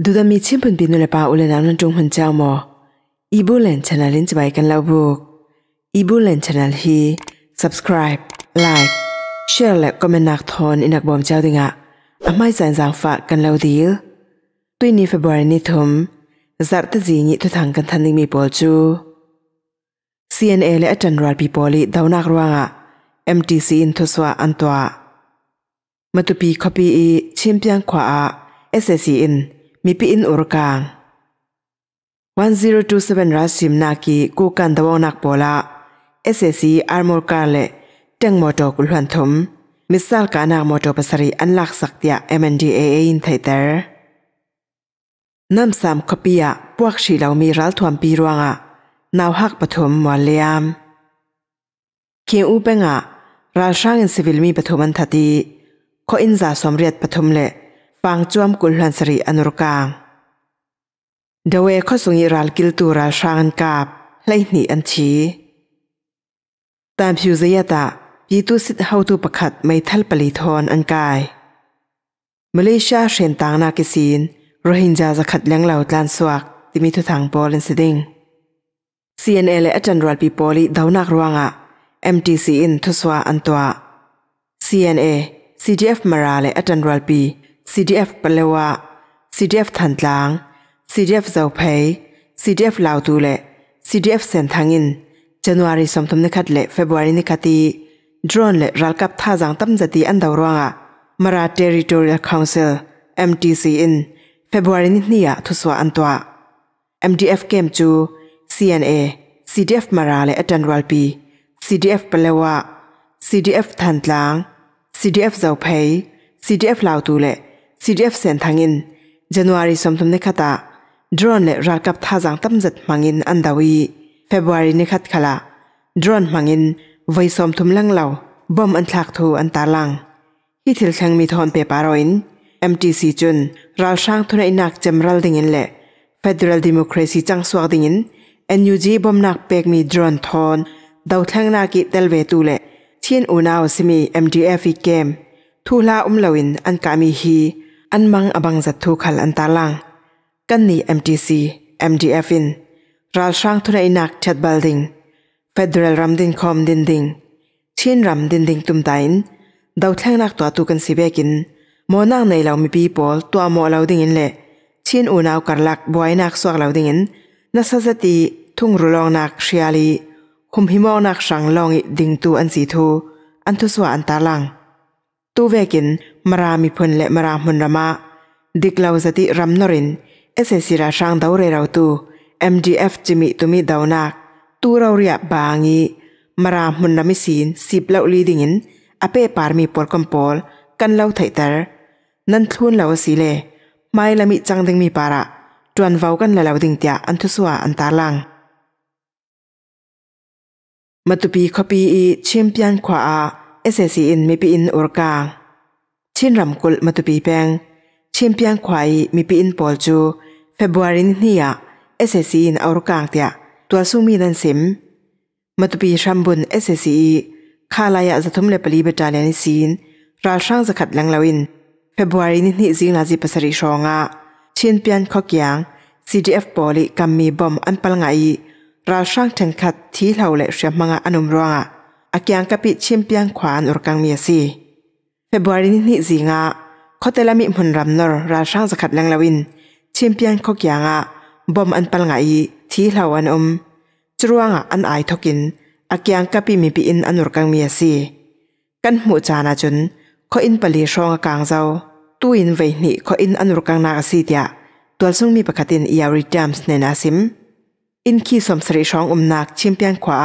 ดูดามีชิมพันปีนุเลปาอุเลนามนันจงหันเจ้ามออีบุเลนชนลินจะไปกันแล้วบุกอีบุเลนชนลฮี subscribe like share และก็เนตนนักทอนอินักบอมเจ้าดิงะอาไม่สนสางฝากกันแล้วดีตุยนี้เฟบรุนี่ทมจัดตจีนี่ทุทางกันทันดิมีปอลจู CNA และจันรัลปีปอลีดาวนักรวงอ่ะ MTC อินทุสวาอันตัวมาตุปีคอปีชิมพียงขวา SSC อินมีพี่อินอุรกาง1027ราสซิมนาคีกูกันตะวงนักโอลาเอสเอสอาร์มอร์กาเลตังมอโตกุลหันทมมิสซาลกานาโมโตปัสรีอันลักสักตยาเอ็มเอ็นดีเอเอินไทเตอร์นำสามคปียพวกชีเหลรามีรัลทวมปีรวงะนาวหักปฐมวันเลียมเคียงอูเปงะ ราชางินสิวิลมีปฐมันทัดีขคอินซาสมเรียดปฐมเลปางจวมกุลหันสริอนุรกางเดเวข้อสุงิรัลกิลตูรัลชางันกาบไลหนีอันชีตามผิวเจียตะปีตุสิทเฮาตุปขัดไม่ทัลปลีทอนอันกายมาเลเซียเชนตางนากิซีนโรฮิงญาจะขัดเลี้ยงเหล่าลานสวักที่มีทุทางบอลนสิดิง CNA และอาจารย์รัลปีโปลีดาวนักรวงอ่ะ MTC อินทุสวาอันตัว CNA CGF มาราและอาจารย์รัลปี CDF ปลวะ CDF ทันหลาง CDF เจ้าเพย CDF ลาวตูเล่ CDF เซนทังอิน j a นวารีสมทมนิคัดเละ February นิคัตี d ร o นเล่รัลกับท่าจังตั้มจัตีอันดาวรังอ่ะมารา Territorial Council MTC in February นี้นี่อ่ะทุสวาอันตัว MDF เกมจู CNA CDF มาราเล่อัจันวัลปี CDF ปลวะ CDF ทันหลาง CDF เจ้าเพย CDF ลาวตูเล่ซีเรียฟเซนทางอินเจนวารีสมทุนนิคตาดรอนเล่รากับท่าจังตั้มจัดมังอินอันดาวีเฟบรุยนิคัดขลาดรอนมังอินไว้สมทุนลังเหล่าบอมอันทักทูอันตาลังฮิทิลแขงมีทอนเปปารอินเอ็มจีซีจุนราช่างทุนไอหนักเจมรัลดิงินเล่เฟดเดอรัลดิโมครีซีจังสวักดิงินเอ็นยูจีบอมนักเปกมีดรอนทอนดาวแทงนักอิเตลเวตูเล่เชียนอูนาวซิมีเอ็มจีเอฟอีเกมทูลาอุมเล่อินอันกามีฮีอันมังอบังจัดทูขันอันตาลังกันนี่ MTC MDF ินรัลช่างทุนไอนักชัดบัลดิงเฟดเดรลรัมดินคอมดินดิงเชีนรัมดินดิงตุมตายนดาวเทงนักตัวตุกันสิเบกินมอนางในเรามีปีปอลตัวมอเราดิ่งินเล่เชีนอุนเอาการลักบวยนักสวกเราดิ่งินนัสสติทุ่งรุ่งนักเชียลีคุมหิมองนักสังลองอิดิงตัวอันสีทูอันทุสวาอันตาลังตัวเวกินมรามิพนและมรามุนรมะดิกลาวสติรัมนรินเอเซซิราชังดาวเรเราตูเอ็มดีเอฟจิมิตุมิดาวนักตูเราเรียบบางีมรามุนรมิสินสิบเลาลีดิงินอเปปารมีปอลกัมปอลกันเลาไถเตอร์นันทุนเลาสีเลไม่ละมิจังดึงมีปาระจวนเฝ้ากันเลาดิงเตียอันทุสวาอันตาลังมาตุปีคบีอีเชมเปียนขวาเอเซซีอินไม่ปีอินอุรกาชินรำกุลมาตุปีแปงชิมเปียงควายมีปีอินปอลจูเฟบวรินนี่เอสเอซีอินอรุกางเตียตัวซูมีนันซิมมาตุปีชัมบุนเอสเอซีคาลายะจะทุ่มเลปลีเบจาเลนิซีนราช่างจะขัดลังลาวินเฟบวรินนี่ซิงลาจิปัสริชองะชินเปียงขอกยาง CDF ปอลิกัมมีบอมอันปลงไงราช่างแทงขัดที่เหล่าเละเสียมังะอนุมรวงะอากียงกะปิชิมเปียงขวานอุรกังเมียซีฟบรารีนี่สิงาเขาแต่ลมิมุนรัำนร์ราช่างสกัดแรงลาวินเชีมเปียนขกยางะบอมอันปังไงที่เลาอันอมจรวงอะอันไอายทกินอากียงกับปีมีปีอินอันรุกังมีสีกันหูจานาจุนเขอินปลีช่องกางเจ้า ตู้อินเวนี่เขาอินอันรุกังนาสีเดียตัวซุงมีประกาศินเอียริดัมส์เนนาซิมอินขี้สมสรีช่องอุมนักเชีมเปียนขวา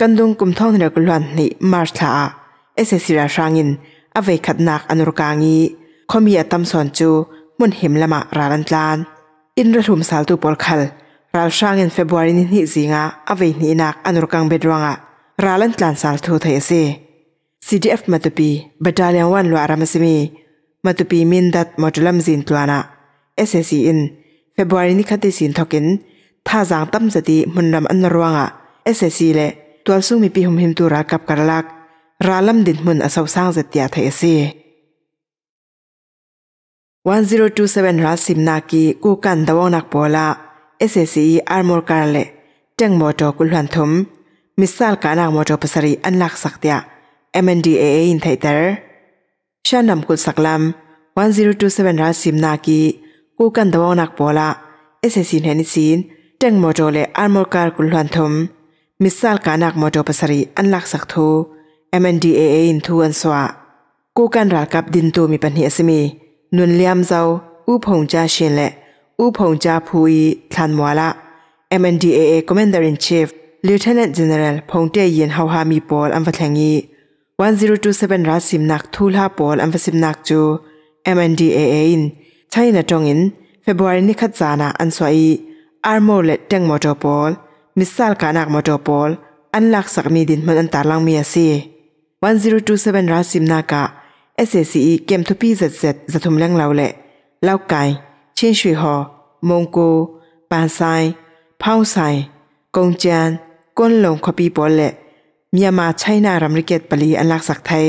กันดงกุมท่องเรือกลวนนี่มาร์ทาเอเซซิราชางินอเวขัดนักอนุรักษ์งี้ขามีอตมสอนจูมุนเห็มละมารารันตลานอินระถุมสัลตูปอลคัลราลช่างเงินเฟบวารินิหิสิงะอเวหินักอนุรักษ์เบดรวงะรารันตลานสัลทูเทเซซีดีเอฟมาตุปีบดาลยงวันลวารามสิมีมาตุปีมินดัตมอดลัมซินตัวนะเอสเอซีอินเฟบวารินิคดิสินทอกินท่าจางตั้มสตีมุนรำอันรวงะเอสเอซีเลตัวซุ่มมีพิหุมหิมตัวรักกับกระลักราลัมดินมุนอสาวสร้างเจตยาไทยซี1027รัสซิมนากีกูกันดาวนักโปลาเอสเอซีอาร์มอร์การเลจังมอโตกุลหันทุมมิสซาลกานางมอโตปสรีอันลักสักเดีย MNDAA อินไทเตอร์ชานำกุลสักลำ1027รัสซิมนากีกูกันดาวนักโปลาเอสเอซีเฮนิซินจังมอโตเลอาร์มอร์การกุลหันทุมมิสซาลกานางมอโตปสรีอันลักสักทู MNDAA in thu an swa ku kan ra kap din tu mi pan hi asimi nun liam zau u phong cha shin le u phong cha phui than mwala MNDAA commander in chief lieutenant general phong te yin hau ha mi pol am vathangi 1027ราสิมนักทูลาปอลอันฟสิมนักจู MNDAA อินใช่นะจงอินเฟบรุยนี้ขัดจานะอันสวยอาร์โมเลดเต็งมอตอปอลมิสซาลกานักมอตอปอลอันลักสักมีดินมันอันตาลังมีอาซี1027 rasim naka SSE kem thupi zet zet zathum lang laule lau kai chin shui ho mong cô pan sai phao sai công chan con lồng copy bol le Myanmar China ram riket pali an lak sak thai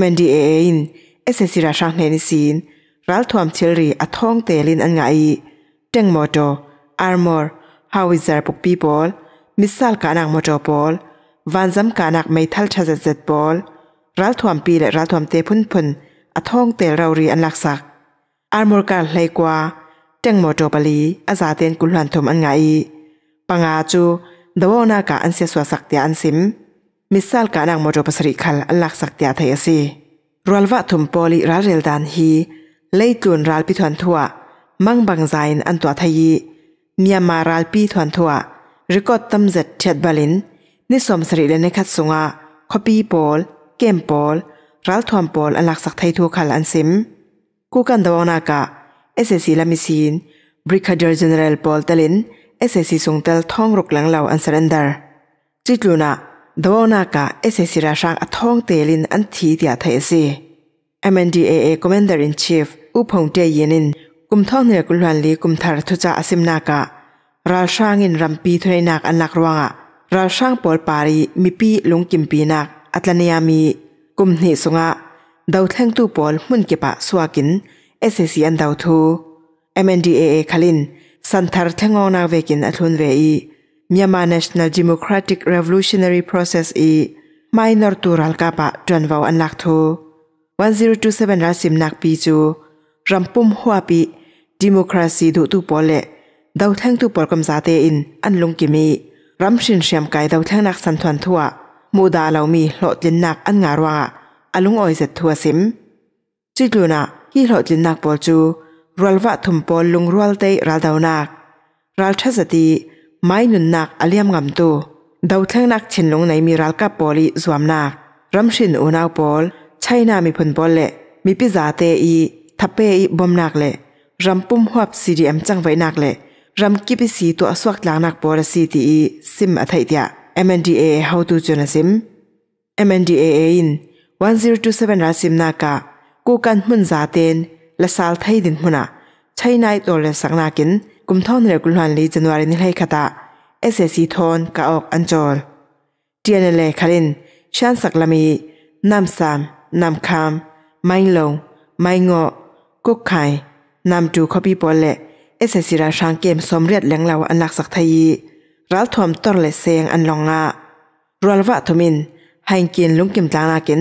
MNDAA in SSE ra sang ne sin ral thom chilri a thong te lin an ngai teng moto armor howitzer puk people missile ka nang moto bol วันจำกานักไม่ทัลชาเจ็ดเจ็ดบอลรัลถวมปีและรัลถวมเตพุ่นพุ่นอท่องเตเรารีอันหลักศักอาร์มอร์การไหลกว่าจังหมอจบลีอาซาเตียนกุลหันทมอันไงปังอาจูดวอนากาอันเสียสวสักเตียอันซิมมิสัลกานังมโจปสริคัลอันหลักสักเตียไทยสีรัลวะทุมปอลีรัลเรลดานฮีเลยตุนรัลพิทวนทัวมั่งบังใจอันตัวไทยีเมียมารัลปีทวนทัวริกอตตัมเจ็ดเช็ดบาลินนิสมสริเลนคัดสุงะคปีปอลเกมปอลรัลทวมปอลอันหลักสักไทยทัวขัลอันซิมกูกันดวงนากะเอเอซีลามิซีน บริคาเดอร์เจเนเรลปอลเตลินเอเอซีสงเตลท่องรกหลังเหล่าอันเซนเดอร์จิตลูนะดวงนากะเอเอซีราชังอท่องเตลินอันทีเดียไทยซี MNDAA อมเมนเดอร์อิน i e ฟอุพงเตยินินกุมท่องเหนือกุลวันลีกุมทารทุจาอซิมนากะราชังอินรัมปีทุเรนักอันนักรวงอะราช่างปอลปารีมีปีลงกิมปีนักอัตลานยามีกุมเหสงะดาวแทงตู้ปอลมุนเก็บะสวากินเอสเซซียนดาวทู MNDAA คลินสันทาร์ทงองนาเวกินอัทุนเวีมียมา National Democratic Revolutionary Process อีไม่นอร์ตูรัลกาปะจวนวาวอันลักทู1027ราสิมนักปีจูรัมปุ่มหัวปีดิโมคราซีดูตูปอลเลดาวแทงตู้ปอลกำซาเตอินอันลงกิมีรำชินเชียมไก่เดาทั้งนักสันทวนทั่วมูดาเหล่ามีหลอดลินนักอันงารว่าอลุงออยเจ็ดทัวสิมจิตลูนะฮีหลอดลินนักบอลจูรัลวะทุมปอลลุงรัลเตยรัลดาวนักรัลชัสตีไม่นุนนักอเลียมงำตัวดาวทั้งนักชินลงในมีรัลกับปอลีสวมนักรำชินอุณาวปอลใช่นามีผลปอลเละมีปิจาเตอีทับเปอีบอมนักเละรำปุ่มหับซีดีเอ็มจังไว้นักเละรำกิบสีตัวสวักหลังนักบอลสีตีซิมอัตไยเดีย MNDA เฮาตูจนซิม MNDA เอิน1027ราซิมนากากูกันมุนซาเตนและซาลไทยดินมุนาใช้นายตัวเลสังนักินกุมท่อนเรกุลฮันลีจันวารินให้คตา SSC ทอนกาออกอันจอลเทียนเล่คารินชันสักลามีนำสามนำคามไม่ลงไม่งอกุกไข่นำจูคอปีบอลเลเอเซซิราชางเกมสมเรียดเลียงเหลาอันหลักสักทยีรัลทวมตอร์เลเซงอันลองงารัลวะทมินไฮกินลุงกิมจางนากิน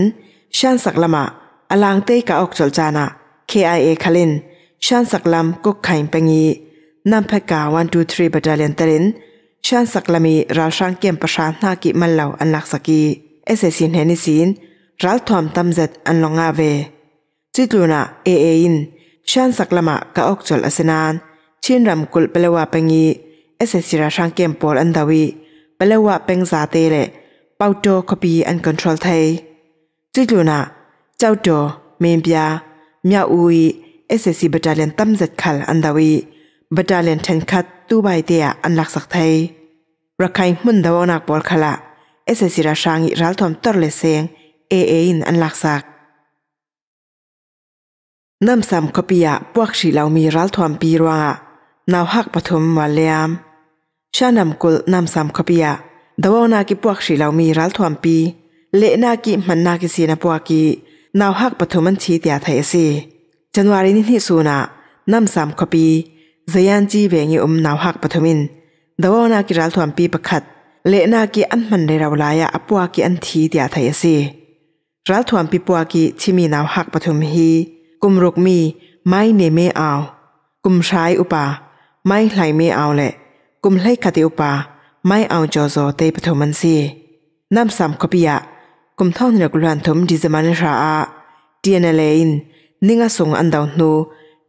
ชันสักลมะอลางเต้กาออกจลจานา KIA คลินชันสักลำกุกไข่ปงีนำพกาวันดูทรีบัดเลียนตรินชันสักลมีรัลชางเกมประชาหน้ากิมันเหลาอันหลักสกีเอเซซินเฮนิซินรัลทวมตัมเซตอันลองงาเวจิตลูนาเอเอินชันสักลมะกาออกจลอสนานชินรำกุลเปลวะเปงีเอสเซซิราชังเกมปอลอันดาวีเปลวะเปงซาเตเลเปาโตคบีอันคอนโทรลไทยจิจูนะเจ้าโตเมมบียมียอุยเอสเซซีบัตาเลนตั้มจัดขัลอันดาวีบัตาเลนเทนคัดตูใบเตียอันลักสักไทยรักใครมุนดาวนักบอลขละเอสเซซิราชังอิรัลทอมตอร์เลเซงเอเอินอันลักสักน้ำซ้ำคบียพวกชีเหล่ามีรัลทอมปีรัวนาวหักปฐมมัลยามชานำกุลนำสามขบียาดาวนากิปวกสีเหลามีรัลทวมปีเลนากิมันนากิสีนปวกีนาวหักปฐมันชีเตียไทยสีจันวารินิทิสูนานำสามขบีจยันจีเวงยอมนาวหักปฐมินดาวนากิรัลทวมปีประคัดเลนากิอันมันเรราลายาอปวกิอันทีเตียไทยสีรัลทวมปีปวกิที่มีนาวหักปฐมฮี กุมรุกมีไม่เนเมเอากุมชายอุปาไม่ไหลไม่เอาแหละกุมไหลคติอุปาไม่เอาจอจอเตปฐมันซีน้ำสามขบิยะกุมท่องเนอกลวนทมดิจมันราอาเดียนเลอินนิงงส่งอันดาวนู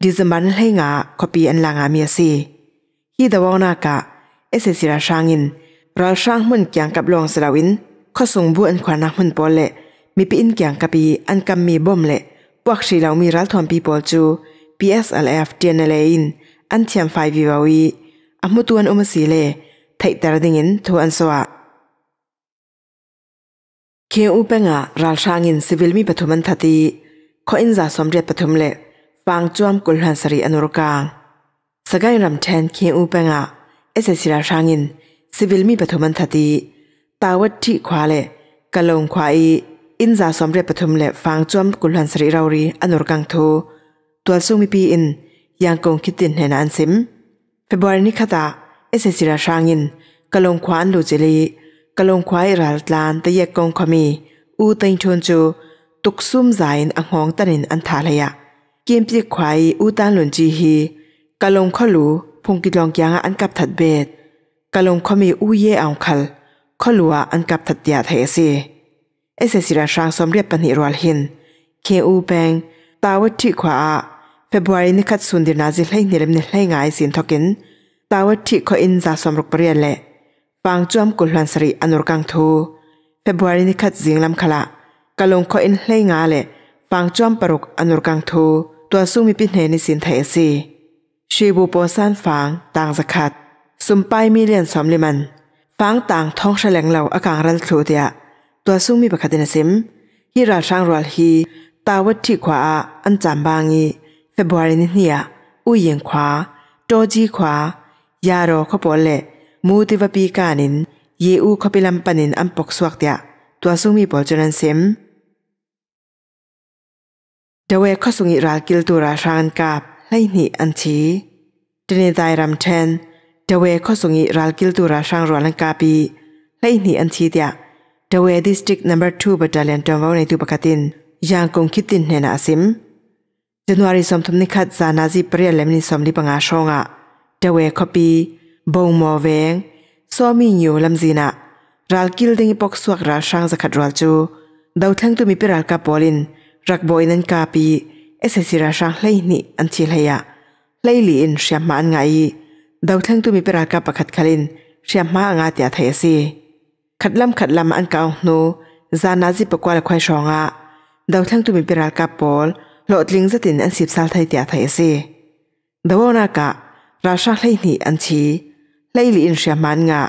ดิจมันไหงาขบีอันลางามีซีฮีดาวนากะเอเซซิราชางอินเราช่างมันเกี่ยงกับลองสลาวินข้อส่งบุอันขวานักมันปอลเลมีปีินเกี่ยงกับปีอันกำมีบ่มเละพวกชีเรามีรัฐทอมปีปอลจู PSLF เดียนเลอินอันเทียมไฟวิวาวีอมุตวนอมสีเล่ไทยแต่ดิ่งินทวนสวะเคียงอุปงะราลชางินสิวิลมีปฐมันทัตีขออินจาสมเรียปฐมเล่ฟังจวมกุลหันสรีอนุรกางสกายรำแทนเคียงอุปงะเอสเซิราชางินสิวิลมีปฐมันทัตีตาวัตทิ่ขวาเล่กะลงขวาอีอินจาสมเรียปฐมเล่ฟังจวมกุลหันสรีราวรีอนุรกังทูตัวซูมีปีอินยังกงคิดตินเห็นอันซิมเปบรนิคตาเอเซซิราชางินกลงควานลูจิลีกลงควายรัลตานตะเยกงคมี อูเตงชนจูตุกซุ่มสายอนงหองตันินอันทาเลยะ เกียมพิควายอูตานลุนจีฮีกลงขลูพงกิลองยังอันกับถัดเบดกลงคมีอูเยอังคัลขลัวอันกับถัดยาเทสีเอเซซิราชางสมเรียบปนิรวลหินเคอูแปงตาวัติขวาฟบรุยนี้คัดสุนดีนาจิเล่นนิลมิเล่งไงสินทกิน ตาวัทีิคออินจาสมรุปเรียนเล่ฟางจอมกุลวันสรีอนุรังทูฟบรุยนี้คัดเสีงลำขละกะลงคออินเล่งางเล่ฟางจอมปรุกอนุรังทูตัวสูงมีปิเนในสินไทยสีชีบูโปสันฟังต่างสกัดสุมไปมีเลียนสมลิมัน ฟังต่างท้องเฉลงเหล่าอากางรันสูเดียตัวสูงมีประคตินสิมฮิราช่างรัลฮีตาวัตที่ขวาอันจามบางีฟบรินี่ยอุยงขวาโตจีขวายาโรขบอลเลมูติวปีกานินเยอูขปิลัมปนินอัมปกสวกเดียตัวซุงมีบอลจนันเซมเดเวขสุงอิรากิลตุราชางกาบไลนีอันชีเดเนไดรัมเทนเดเวขสุงอิรากิลตุราชางรวลังกาปีไลนีอันชีเดียเดเวดิสตริกนัมเบอร์ทูบัตเลียนจอมวในตุปกตินยังคงคิดตินเนนาซิมจนวารีสมทุมนิคัดจานาจิเปรียลเลมนิสมลิปงาชงอะเดเวคอปีบงมอเวงซอมีนิวลัมจีนะรัลกิลดิงปกสวกราชังสขัดรัลจูดาวทั้งตุมิเปรัลกาปอลิน รักบอยนันกาปีเอเซซิราชังไลนิอันชทีไลยะไลลีอินเชียมมานไงดาวทั้งตุมิเปรัลกาปะขัดคลินเชียมมางาเตียไทยซีขัดลำขัดลำอันเก่าโนจานาจิปกวาลควายชองอะดาวทั้งตุมิเปรัลกาปอลลอดลิงจะตินอันสิบสาลไทยเตียไทยเสเดวนากะราชาไทยนี่อันชีไลลีอินเชียมันงะ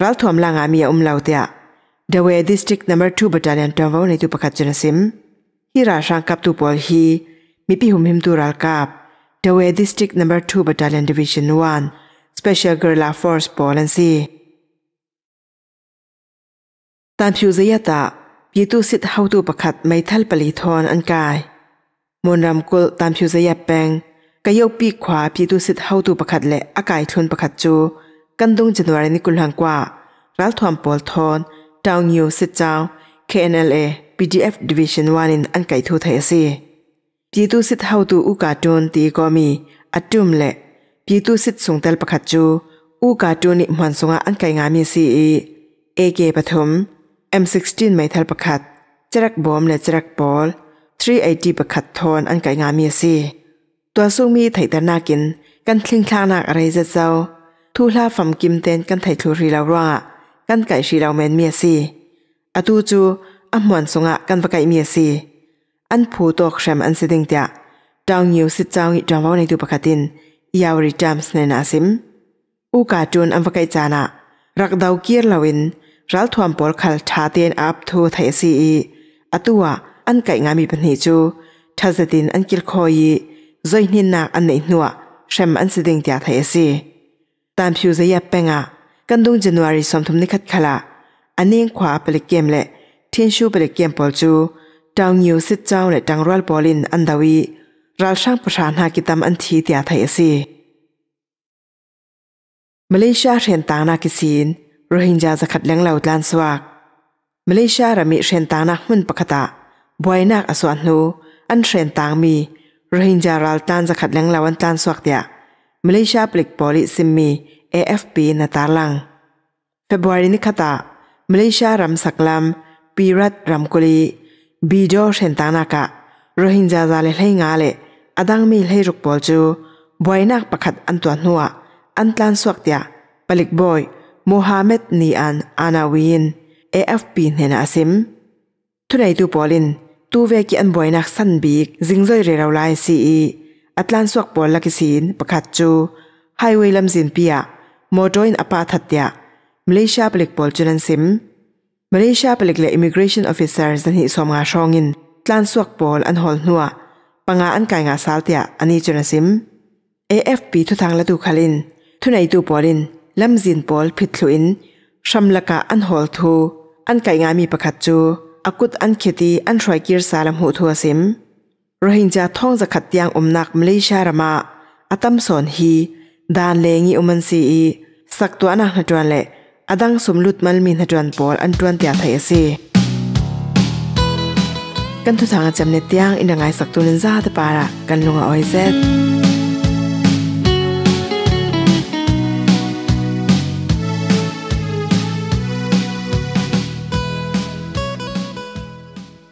รัลทวมลางามีอุมลาวเตียเดวเอดิสตริกนัมเบอร์ทูบัตเตอร์ยันตัววในตุปขัดจนสิมฮีราชากับตุปอลฮีมีพิหุมหิมตุรัลกับเดวเอดิสตริกนัมเบอร์ทูบัตเตอยันดิวิชันวันสเปเชียลเกอร์ลาฟอร์สปอลันซีตามผิวเสียตาพิทุสิทธ์เฮาตุปขัดไม่ทัลปลิทอนอันกายမွန်ရမ်ကုလ်တမ်ဖြူဇယပန်ကယုတ်ပိခွာပြည်သူစစ်ဟောက်တူပခတ်လေအကိုင်ထွန်းပခတ်ချူကန်ဒုံဇန်နဝါရီနီကုလဟန်ကွာရာလ်ထွမ်ပေါ်ထွန်တောင်ညိုစစ်ကြောင်း KNLA PDF Division 1 in အန်ကိုင်ထူထဲစီပြည်သူစစ်ဟောက်တူဥကာတွန်တီကောမီ အတုမ်လေပြည်သူစစ်ဆုံတယ်ပခတ်ချူဥကာတွန်နိမန်ဆုံအန်ကိုင်ငါမီစီအေ AK ပထမ M16 မိုင်တယ်ပခတ်ကျရက်ဘ ோம் လေကျရက်ပေါ်38 r ประคัดทอนอันไก่งามีสิตัวสูงมีไถ่ต่นากินกันคลิงคลานักอะไรจะเจ้าทูลาฝัมกิมเตนกันไถ่ทูรีลาวะกันไก่ชีลาาเมนเมียสิอตูจูอัมวนสงะกันปะไก่เมียสิอันผูตอกแชมอันเสดิงเตียดาวนิวสิจาวิจาว่าในตัวประคตินยาวริจามสเนนาซิมอุกาจูนอันปะไก่จานะรักดาวเกียร์ลาวินรัลทวมปอลขัลชาเตียนอับทูไท่ซีอีอตัว an kai nga mi pani chu thazatin an kil khoi zoinin nak an nei nuwa shem an siding tia thai si tam phu zaya penga kandung january somthum ni khat khala aning khwa pelikem le thiên shu pelikem pol chu tang new sit chau le tang ral polin an dawi ral sang pashan ha kitam an thi tia thai si malaysia hren tang na kisin rohingya zakhat leng laut lan swak malaysia rami hren tang na hun pakata บวยนักอสวนูอันเทรนต่างมีรฮิงจารัลตันจะขัดแรงลาวันตันสวกเดียมาเลเซียปลิกบอลิซิมมี AFP นาตาลังเฟบรุีนิคตามาเลเซียรัมสักลัมปีรัตรัมกุลีบีโจเทรนตานักะรฮิงจาซาเลเหงาเลอดังมีเฮรุกบอลจูบวยนักประคัดอันตัวนัวอันตันสวกเดียปลิกบอยมูฮัมหมัดนีอันอานาวิน AFP เนนาซิมทุนไอตูปอลินตูเวกิอันบ่อยนักสันบีกจิงจ้อยเรราไลซีอีัตลันสวกบอลลักสีนประคัดจูไฮเวล์ลำสินเปียโมโดอินอปาทัตยะมาเลเซียปลิกบอลจุนันซิมมาเลเซียปลิกเลออิมิเกรชันออฟฟิเซอร์สันฮิสอมงาชองินตลันสวกบอลอันฮอลนัวปังอาอันไกงาซาลเตียอันนี้จุนันซิมเอฟปีทุทางละตูคาลิน ทุนัยตูบอลินลำสินบอลผิดลุอินชัมลกกาอันฮอลทูอันไกงามีประคัดจูกุดอันเขตีอันชวยกีรสาลมหูทัวซิมรหิงจาท่องจะขัดยังอมนักมเลชารมาอาตัมสอนฮี ดานเลงีอุมันซี สักตัวนักนจวนเละอดังสมลุดมันมีนจวนปอลอันจวนเตียไทยซีกันทุกทางจำเนตยงอินดังไงสักตัวนินซาตปาระกันลงอ้อยเซ